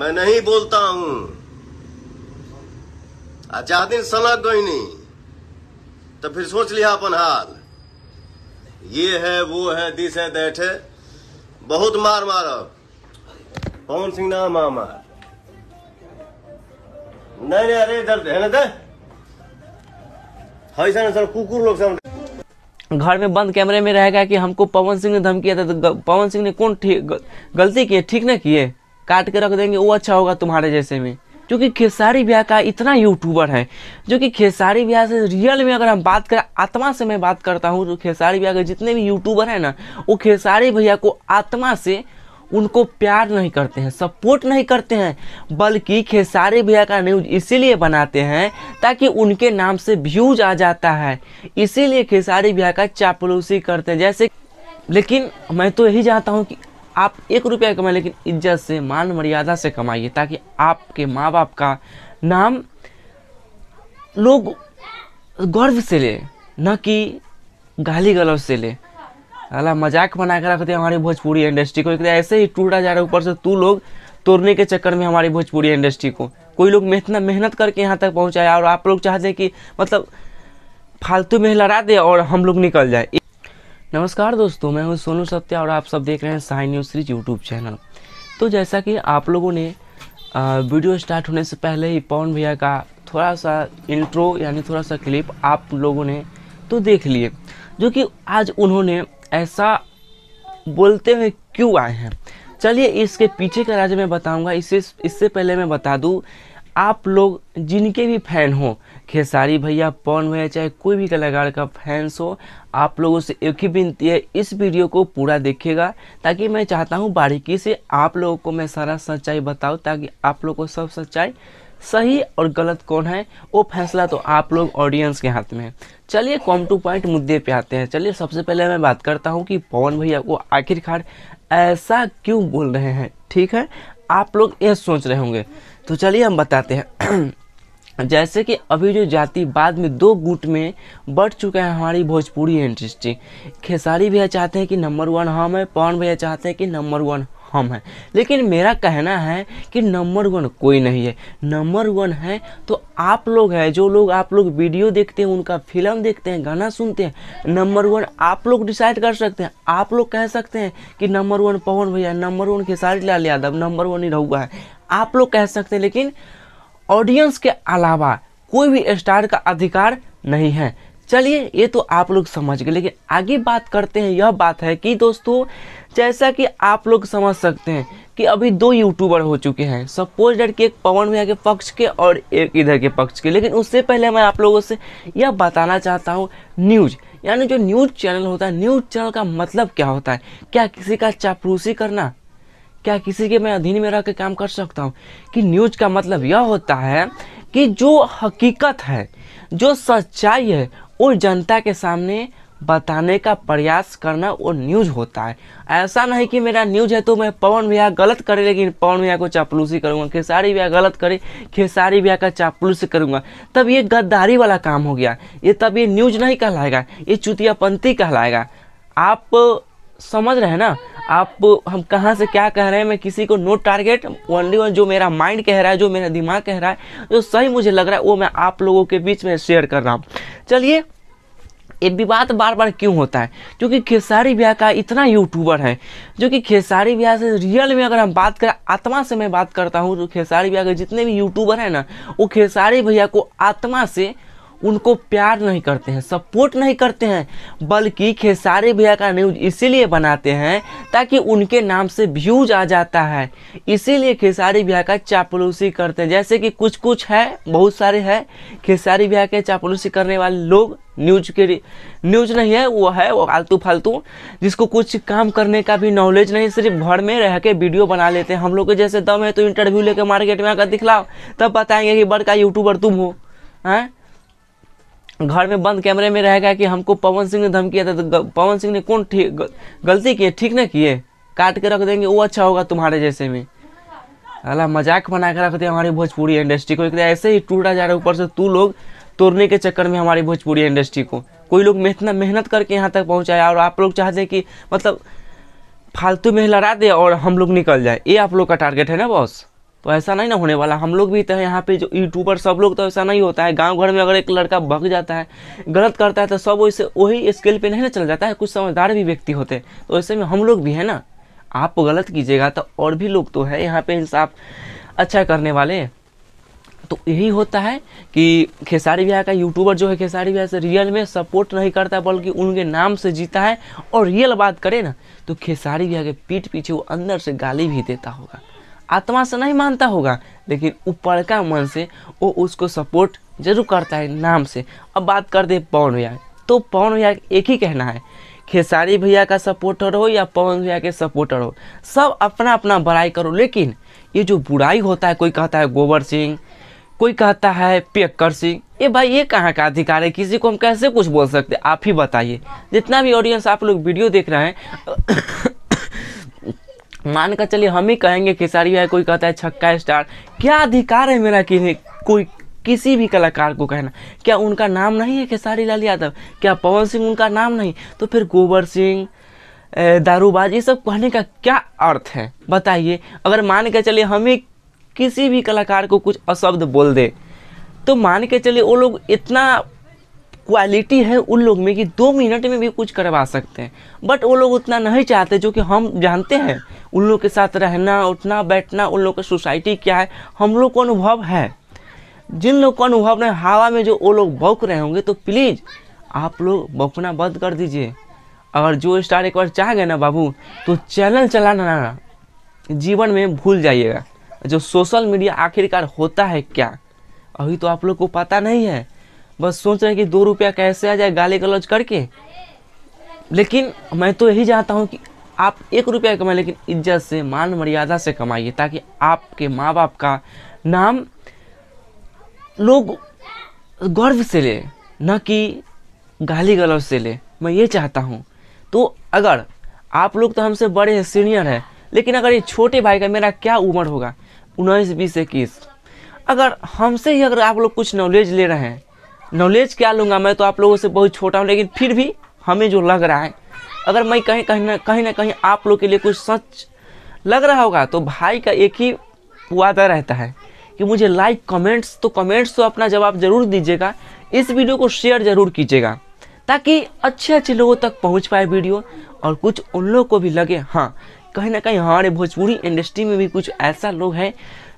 मैं नहीं बोलता हूं दिन सनक गई नहीं तो फिर सोच लिया अपन हाल ये है वो है दिस है दैठ है बहुत मार मारब पवन सिंह नाम मार नहीं नहीं अरे इधर है ना दे सर कुकुर लोग सामने घर में बंद कैमरे में रहेगा कि हमको पवन सिंह ने धमकिया था तो पवन सिंह ने कौन गलती की है ठीक ना किए काट के रख देंगे वो अच्छा होगा तुम्हारे जैसे में जो कि खेसारी ब्याह का इतना यूट्यूबर है जो कि खेसारी ब्याह से रियल में अगर हम बात करें आत्मा से मैं बात करता हूँ तो खेसारी ब्याह के जितने भी यूट्यूबर हैं ना वो खेसारी भैया को आत्मा से उनको प्यार नहीं करते हैं सपोर्ट नहीं करते हैं बल्कि खेसारी भैया का न्यूज इसीलिए बनाते हैं ताकि उनके नाम से व्यूज आ जाता है इसीलिए खेसारी भैया का चापलूसी करते हैं जैसे लेकिन मैं तो यही चाहता हूँ कि आप एक रुपया कमाएं लेकिन इज्जत से मान मर्यादा से कमाइए ताकि आपके माँ बाप का नाम लोग गर्व से ले न कि गाली गलौज से ले अला मजाक बना कर रखते हैं हमारी भोजपुरी इंडस्ट्री को एक ऐसे ही टूटा जा रहा है ऊपर से तू लोग तोड़ने के चक्कर में हमारी भोजपुरी इंडस्ट्री को कोई लोग मेहनत मेहनत करके यहाँ तक पहुँचाया और आप लोग चाहते हैं कि मतलब फालतू में लड़ा दे और हम लोग निकल जाए नमस्कार दोस्तों मैं हूं सोनू सत्या और आप सब देख रहे हैं Sai news series YouTube channel तो जैसा कि आप लोगों ने वीडियो स्टार्ट होने से पहले ही पवन भैया का थोड़ा सा इंट्रो यानी थोड़ा सा क्लिप आप लोगों ने तो देख लिए जो कि आज उन्होंने ऐसा बोलते हुए क्यों आए हैं चलिए इसके पीछे का राज्य मैं बताऊँगा इससे इससे पहले मैं बता दूँ आप लोग जिनके भी फैन हों खेसारी भैया पवन भैया चाहे कोई भी कलाकार का फैंस हो आप लोगों से एक ही विनती है इस वीडियो को पूरा देखिएगा ताकि मैं चाहता हूँ बारीकी से आप लोगों को मैं सारा सच्चाई बताऊँ ताकि आप लोगों को सब सच्चाई सही और गलत कौन है वो फैसला तो आप लोग ऑडियंस के हाथ में है चलिए कॉम टू पॉइंट मुद्दे पे आते हैं चलिए सबसे पहले मैं बात करता हूँ कि पवन भैया को आखिरकार ऐसा क्यों बोल रहे हैं ठीक है आप लोग ये सोच रहे होंगे तो चलिए हम बताते हैं जैसे कि अभी जो जाति बाद में दो गुट में बढ़ चुका है हमारी भोजपुरी इंडस्ट्री खेसारी भैया चाहते हैं कि नंबर वन हम है पवन भैया चाहते हैं कि नंबर वन हम हैं लेकिन मेरा कहना है कि नंबर वन कोई नहीं है नंबर वन है तो आप लोग हैं जो लोग आप लोग वीडियो देखते हैं उनका फिल्म देखते हैं गाना सुनते हैं नंबर वन आप लोग डिसाइड कर सकते हैं आप लोग कह सकते हैं कि नंबर वन पवन भैया number one Khesari Lal Yadav number one ही रहुआ है आप लोग कह सकते हैं लेकिन ऑडियंस के अलावा कोई भी स्टार का अधिकार नहीं है चलिए ये तो आप लोग समझ गए लेकिन आगे बात करते हैं यह बात है कि दोस्तों जैसा कि आप लोग समझ सकते हैं कि अभी दो यूट्यूबर हो चुके हैं सपोज डेट कि एक पवन भैया के पक्ष के और एक इधर के पक्ष के लेकिन उससे पहले मैं आप लोगों से यह बताना चाहता हूँ न्यूज यानी जो न्यूज चैनल होता है न्यूज चैनल का मतलब क्या होता है क्या किसी का चापलूसी करना क्या किसी के मैं अधीन में रह कर काम कर सकता हूँ कि न्यूज का मतलब यह होता है कि जो हकीकत है जो सच्चाई है वो जनता के सामने बताने का प्रयास करना वो न्यूज होता है ऐसा नहीं कि मेरा न्यूज है तो मैं पवन भैया गलत करे लेकिन पवन भैया को चापलूसी करूँगा खेसारी भैया गलत करे खेसारी भैया का चापलूसी करूँगा तब ये गद्दारी वाला काम हो गया ये तब ये न्यूज नहीं कहलाएगा ये चुतियापंथी कहलाएगा आप समझ रहे हैं ना आप हम कहाँ से क्या कह रहे हैं मैं किसी को नो टारगेट ओनली वन जो मेरा माइंड कह रहा है जो मेरा दिमाग कह रहा है जो सही मुझे लग रहा है वो मैं आप लोगों के बीच में शेयर कर रहा हूँ चलिए ये विवाद बार बार क्यों होता है क्योंकि खेसारी ब्याह का इतना यूट्यूबर है जो कि खेसारी ब्याह से रियल में अगर हम बात करें आत्मा से मैं बात करता हूँ तो खेसारी ब्याह के जितने भी यूट्यूबर हैं ना वो खेसारी भैया को आत्मा से उनको प्यार नहीं करते हैं सपोर्ट नहीं करते हैं बल्कि खेसारी भैया का न्यूज़ इसीलिए बनाते हैं ताकि उनके नाम से व्यूज आ जाता है इसीलिए खेसारी भैया का चापलूसी करते हैं जैसे कि कुछ कुछ है बहुत सारे हैं खेसारी भैया के चापलूसी करने वाले लोग न्यूज के न्यूज नहीं है वो है वो फालतू फालतू जिसको कुछ काम करने का भी नॉलेज नहीं सिर्फ घर में रह के वीडियो बना लेते हैं हम लोग के जैसे दम है तो इंटरव्यू लेके मार्केट में आकर दिखलाओ तब बताएंगे कि बड़का यूट्यूबर तुम हो हैं हाँ? घर में बंद कैमरे में रहेगा कि हमको पवन सिंह ने धमकिया था तो पवन सिंह ने कौन गलती किए ठीक ना किए काट के रख देंगे वो अच्छा होगा तुम्हारे जैसे में अला मजाक बना के रख दिया हमारी भोजपुरी इंडस्ट्री को एक तो ऐसे ही टूटा जा रहा है ऊपर से तू लोग तोड़ने के चक्कर में हमारी भोजपुरी इंडस्ट्री को कोई लोग मेहनत मेहनत करके यहाँ तक पहुँचाया और आप लोग चाहते हैं कि मतलब फालतू में लड़ा दे और हम लोग निकल जाए ये आप लोग का टारगेट है ना बॉस तो ऐसा नहीं ना होने वाला हम लोग भी तो है यहाँ पे जो यूट्यूबर सब लोग तो ऐसा नहीं होता है गांव घर में अगर एक लड़का भग जाता है गलत करता है तो सब वैसे वही स्केल पे नहीं ना चल जाता है कुछ समझदार भी व्यक्ति होते हैं तो ऐसे में हम लोग भी है ना आप गलत कीजिएगा तो और भी लोग तो है यहाँ पे इंसाफ अच्छा करने वाले तो यही होता है कि खेसारी बिहार का यूट्यूबर जो है खेसारी बिहार से रियल में सपोर्ट नहीं करता बल्कि उनके नाम से जीता है और रियल बात करे ना तो खेसारी बिहार के पीठ पीछे वो अंदर से गाली भी देता होगा आत्मा से नहीं मानता होगा लेकिन ऊपर का मन से वो उसको सपोर्ट जरूर करता है नाम से अब बात कर दे पवन भैया तो पवन भैया एक ही कहना है खेसारी भैया का सपोर्टर हो या पवन भैया के सपोर्टर हो सब अपना अपना बड़ाई करो लेकिन ये जो बुराई होता है कोई कहता है गोबर सिंह कोई कहता है पियक्कर सिंह ये भाई ये कहाँ का अधिकार है किसी को हम कैसे कुछ बोल सकते आप ही बताइए जितना भी ऑडियंस आप लोग वीडियो देख रहे हैं मान कर चलिए हम ही कहेंगे खेसारी भाई कोई कहता है छक्का स्टार क्या अधिकार है मेरा कि कोई किसी भी कलाकार को कहना क्या उनका नाम नहीं है खेसारी लाल यादव क्या पवन सिंह उनका नाम नहीं तो फिर गोबर सिंह दारूबाज ये सब कहने का क्या अर्थ है बताइए अगर मान के चलिए हमें किसी भी कलाकार को कुछ अशब्द बोल दे तो मान के चलिए वो लोग इतना क्वालिटी है उन लोग में कि दो मिनट में भी कुछ करवा सकते हैं बट वो लोग उतना नहीं चाहते जो कि हम जानते हैं उन लोग के साथ रहना उठना बैठना उन लोग का सोसाइटी क्या है हम लोग को अनुभव है जिन लोग को अनुभव नहीं हवा में जो वो लोग बौक रहे होंगे तो प्लीज़ आप लोग बौकना बंद कर दीजिए अगर जो स्टार एक बार चाह गए ना बाबू तो चैनल चलाना ना जीवन में भूल जाइएगा जो सोशल मीडिया आखिरकार होता है क्या अभी तो आप लोग को पता नहीं है बस सोच रहे हैं कि दो रुपया कैसे आ जाए गाली गलौज करके लेकिन मैं तो यही चाहता हूँ कि आप एक रुपया कमाएं लेकिन इज्जत से मान मर्यादा से कमाइए ताकि आपके माँ बाप का नाम लोग गर्व से ले न कि गाली गलौज से ले मैं ये चाहता हूँ तो अगर आप लोग तो हमसे बड़े हैं सीनियर हैं लेकिन अगर ये छोटे भाई का मेरा क्या उम्र होगा उन्नीस बीस इक्कीस अगर हमसे ही अगर आप लोग कुछ नॉलेज ले रहे हैं नॉलेज क्या लूँगा मैं तो आप लोगों से बहुत छोटा हूँ लेकिन फिर भी हमें जो लग रहा है अगर मैं कहीं कहीं ना कहीं ना कहीं आप लोग के लिए कुछ सच लग रहा होगा तो भाई का एक ही वादा रहता है कि मुझे लाइक कमेंट्स तो कमेंट्स तो अपना जवाब जरूर दीजिएगा इस वीडियो को शेयर जरूर कीजिएगा ताकि अच्छे अच्छे लोगों तक पहुंच पाए वीडियो और कुछ उन लोगों को भी लगे हाँ कहीं ना कहीं हमारे भोजपुरी इंडस्ट्री में भी कुछ ऐसा लोग हैं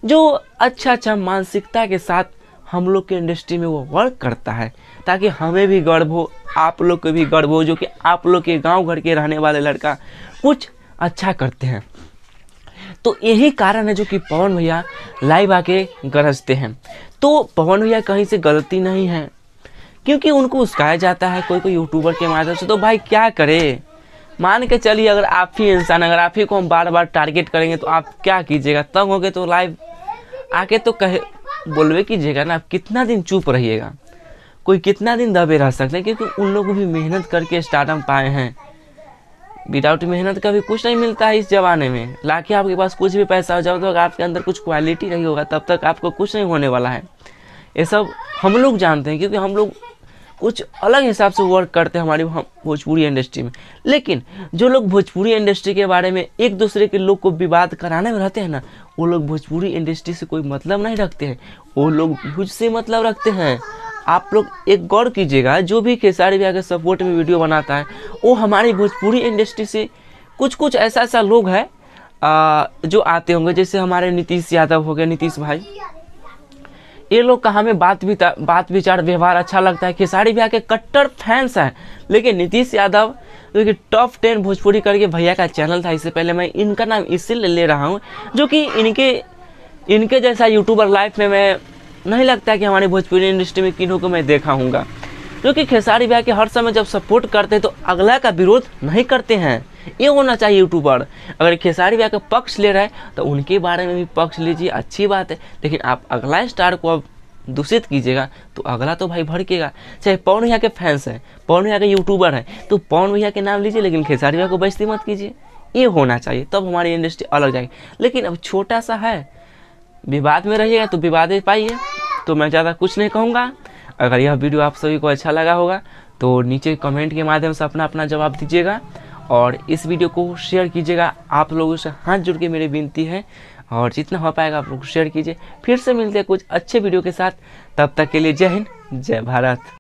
जो अच्छा अच्छा मानसिकता के साथ हम लोग के इंडस्ट्री में वो वर्क करता है ताकि हमें भी गर्व हो आप लोग को भी गर्व हो जो कि आप लोग के गांव घर के रहने वाले लड़का कुछ अच्छा करते हैं तो यही कारण है जो कि पवन भैया लाइव आके गरजते हैं तो पवन भैया कहीं से गलती नहीं है क्योंकि उनको उस्काया जाता है कोई कोई यूट्यूबर के माध्यम से तो भाई क्या करे मान के चलिए अगर आप ही इंसान अगर आप ही को हम बार बार टारगेट करेंगे तो आप क्या कीजिएगा तंग हो गए तो लाइव आके तो कहे बोलबे कीजिएगा ना आप कितना दिन चुप रहिएगा कोई कितना दिन दबे रह सकते हैं क्योंकि उन लोग भी मेहनत करके स्टार्टअप पाए हैं विदाउट मेहनत का भी कुछ नहीं मिलता है इस ज़माने में लाके आपके पास कुछ भी पैसा हो जब तक आपके अंदर कुछ क्वालिटी नहीं होगा तब तक आपको कुछ नहीं होने वाला है ये सब हम लोग जानते हैं क्योंकि हम लोग कुछ अलग हिसाब से वर्क करते हैं हमारी भोजपुरी इंडस्ट्री में लेकिन जो लोग भोजपुरी इंडस्ट्री के बारे में एक दूसरे के लोग को विवाद कराने में रहते हैं ना वो लोग भोजपुरी इंडस्ट्री से कोई मतलब नहीं रखते हैं वो लोग भूज से मतलब रखते हैं आप लोग एक गौर कीजिएगा जो भी खेसारी भैया के सपोर्ट में वीडियो बनाता है वो हमारी भोजपुरी इंडस्ट्री से कुछ कुछ ऐसा ऐसा लोग है आ, जो आते होंगे जैसे हमारे नीतीश यादव हो गए नीतीश भाई ये लोग का हमें बात भी बात विचार व्यवहार अच्छा लगता है खेसारी भैया के कट्टर फैंस हैं लेकिन नीतीश यादव जो कि टॉप टेन भोजपुरी करके भैया का चैनल था इससे पहले मैं इनका नाम इसीलिए ले रहा हूँ जो कि इनके इनके जैसा यूट्यूबर लाइफ में मैं नहीं लगता कि हमारी भोजपुरी इंडस्ट्री में किन्हों को मैं देखा हूँगा क्योंकि खेसारी भैया के हर समय जब सपोर्ट करते हैं तो अगला का विरोध नहीं करते हैं ये होना चाहिए यूट्यूबर अगर खेसारी भैया का पक्ष ले रहा है तो उनके बारे में भी पक्ष लीजिए अच्छी बात है लेकिन आप अगला स्टार को अब दूषित कीजिएगा तो अगला तो भाई भड़केगा चाहे पवन भैया के फैंस हैं पवन भैया के यूट्यूबर हैं तो पवन भैया के नाम लीजिए लेकिन खेसारी भैया को बेजती मत कीजिए ये होना चाहिए तब हमारी इंडस्ट्री अलग जाएगी लेकिन अब छोटा सा है विवाद में रहिएगा तो विवाद पाइए तो मैं ज़्यादा कुछ नहीं कहूँगा अगर यह वीडियो आप सभी को अच्छा लगा होगा तो नीचे कमेंट के माध्यम से अपना अपना जवाब दीजिएगा और इस वीडियो को शेयर कीजिएगा आप लोगों से हाथ जुड़ के मेरी विनती है और जितना हो पाएगा आप लोग शेयर कीजिए फिर से मिलते हैं कुछ अच्छे वीडियो के साथ तब तक के लिए जय हिंद जय भारत